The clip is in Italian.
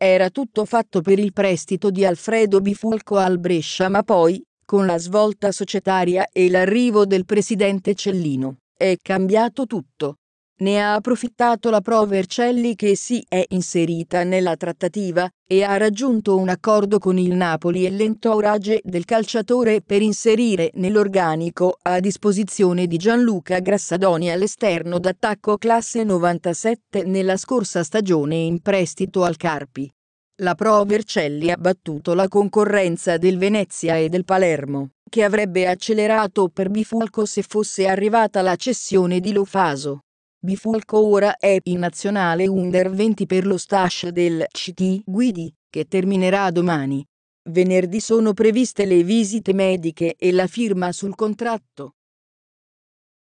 Era tutto fatto per il prestito di Alfredo Bifulco al Brescia ma poi, con la svolta societaria e l'arrivo del presidente Cellino, è cambiato tutto. Ne ha approfittato la Pro Vercelli che si è inserita nella trattativa e ha raggiunto un accordo con il Napoli e l'entourage del calciatore per inserire nell'organico a disposizione di Gianluca Grassadoni all'esterno d'attacco classe 97 nella scorsa stagione in prestito al Carpi. La Pro Vercelli ha battuto la concorrenza del Venezia e del Palermo, che avrebbe accelerato per Bifalco se fosse arrivata la cessione di Lofaso. Bifulco ora è in nazionale Under 20 per lo stash del CT Guidi, che terminerà domani. Venerdì sono previste le visite mediche e la firma sul contratto.